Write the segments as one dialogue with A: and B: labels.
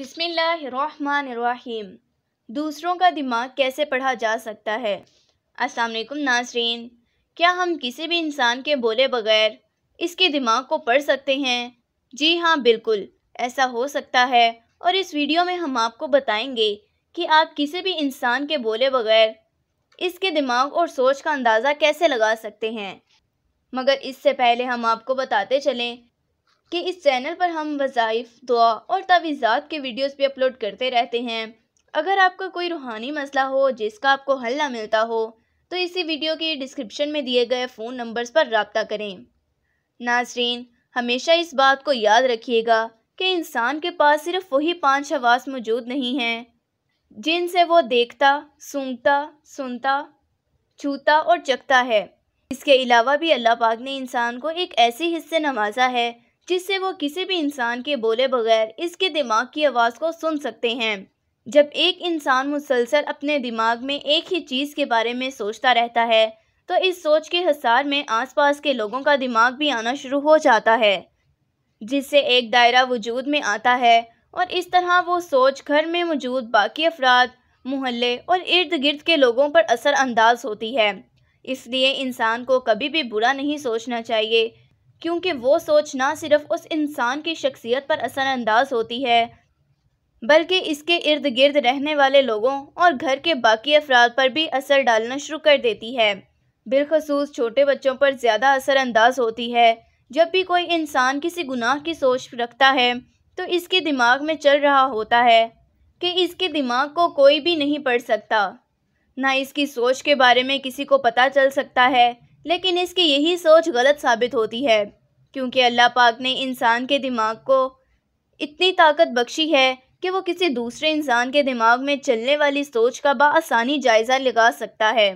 A: बिसमीम दूसरों का दिमाग कैसे पढ़ा जा सकता है वालेकुम नाजरीन क्या हम किसी भी इंसान के बोले बगैर इसके दिमाग को पढ़ सकते हैं जी हाँ बिल्कुल ऐसा हो सकता है और इस वीडियो में हम आपको बताएंगे कि आप किसी भी इंसान के बोले बगैर इसके दिमाग और सोच का अंदाज़ा कैसे लगा सकते हैं मगर इससे पहले हम आपको बताते चलें कि इस चैनल पर हम वज़ाइफ दुआ और तावीज़ात के वीडियोस भी अपलोड करते रहते हैं अगर आपका कोई रूहानी मसला हो जिसका आपको हल ना मिलता हो तो इसी वीडियो के डिस्क्रिप्शन में दिए गए फ़ोन नंबर्स पर रबता करें नाजरीन हमेशा इस बात को याद रखिएगा कि इंसान के पास सिर्फ वही पाँच हवास मौजूद नहीं हैं जिनसे वो देखता सूंघता सुनता छूता और चखता है इसके अलावा भी अल्लाह पाक ने इंसान को एक ऐसे हिस्से नवाजा है जिससे वो किसी भी इंसान के बोले बगैर इसके दिमाग की आवाज़ को सुन सकते हैं जब एक इंसान मुसलसल अपने दिमाग में एक ही चीज़ के बारे में सोचता रहता है तो इस सोच के हसार में आसपास के लोगों का दिमाग भी आना शुरू हो जाता है जिससे एक दायरा वजूद में आता है और इस तरह वो सोच घर में मौजूद बाकी अफराद मोहल्ले और इर्द गिर्द के लोगों पर असर अंदाज होती है इसलिए इंसान को कभी भी बुरा नहीं सोचना चाहिए क्योंकि वो सोच ना सिर्फ उस इंसान की शख्सियत पर असरानंदाज होती है बल्कि इसके इर्द गिर्द रहने वाले लोगों और घर के बाकी अफराद पर भी असर डालना शुरू कर देती है बिलखसूस छोटे बच्चों पर ज़्यादा असरानंदाज होती है जब भी कोई इंसान किसी गुनाह की सोच रखता है तो इसके दिमाग में चल रहा होता है कि इसके दिमाग को कोई भी नहीं पढ़ सकता ना इसकी सोच के बारे में किसी को पता चल सकता है लेकिन इसकी यही सोच गलत साबित होती है क्योंकि अल्लाह पाक ने इंसान के दिमाग को इतनी ताकत बख्शी है कि वो किसी दूसरे इंसान के दिमाग में चलने वाली सोच का बसानी जायज़ा लगा सकता है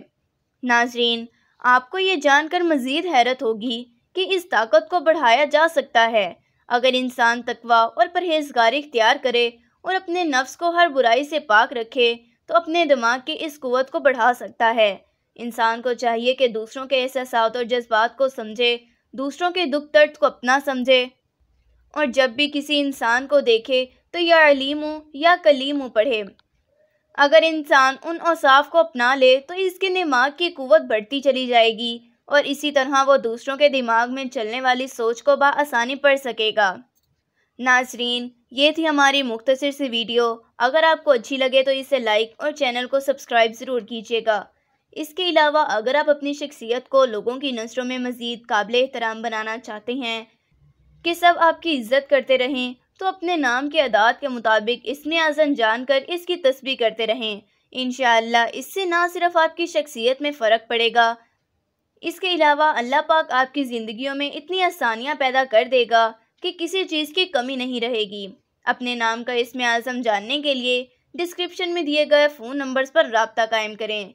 A: नाजरीन आपको ये जानकर मज़ीद हैरत होगी कि इस ताकत को बढ़ाया जा सकता है अगर इंसान तकवा और परहेजगारी इख्तियार करे और अपने नफ्स को हर बुराई से पाक रखे तो अपने दिमाग की इस कुत को बढ़ा सकता है इंसान को चाहिए कि दूसरों के एहसास और जज्बात को समझे दूसरों के दुख दर्द को अपना समझे और जब भी किसी इंसान को देखे तो या अलीमू या कलीमू पढ़े अगर इंसान उन औसाफ को अपना ले तो इसके दिमाग की कुवत बढ़ती चली जाएगी और इसी तरह वो दूसरों के दिमाग में चलने वाली सोच को बसानी पढ़ सकेगा नाजरीन ये थी हमारी मुख्तर सी वीडियो अगर आपको अच्छी लगे तो इसे लाइक और चैनल को सब्सक्राइब ज़रूर कीजिएगा इसके अलावा अगर आप अपनी शख्सियत को लोगों की नज़रों में मज़ीद काबिल एहतराम बनाना चाहते हैं कि सब आपकी इज्जत करते रहें तो अपने नाम के अदात के मुताबिक इसमें आज़न जान कर इसकी तस्वीर करते रहें इन इससे ना सिर्फ आपकी शख्सियत में फ़र्क पड़ेगा इसके अलावा अल्लाह पाक आपकी ज़िंदगियों में इतनी आसानियाँ पैदा कर देगा कि किसी चीज़ की कमी नहीं रहेगी अपने नाम का इसमें आज़म जानने के लिए डिस्क्रिप्शन में दिए गए फ़ोन नंबर्स पर रबता कायम करें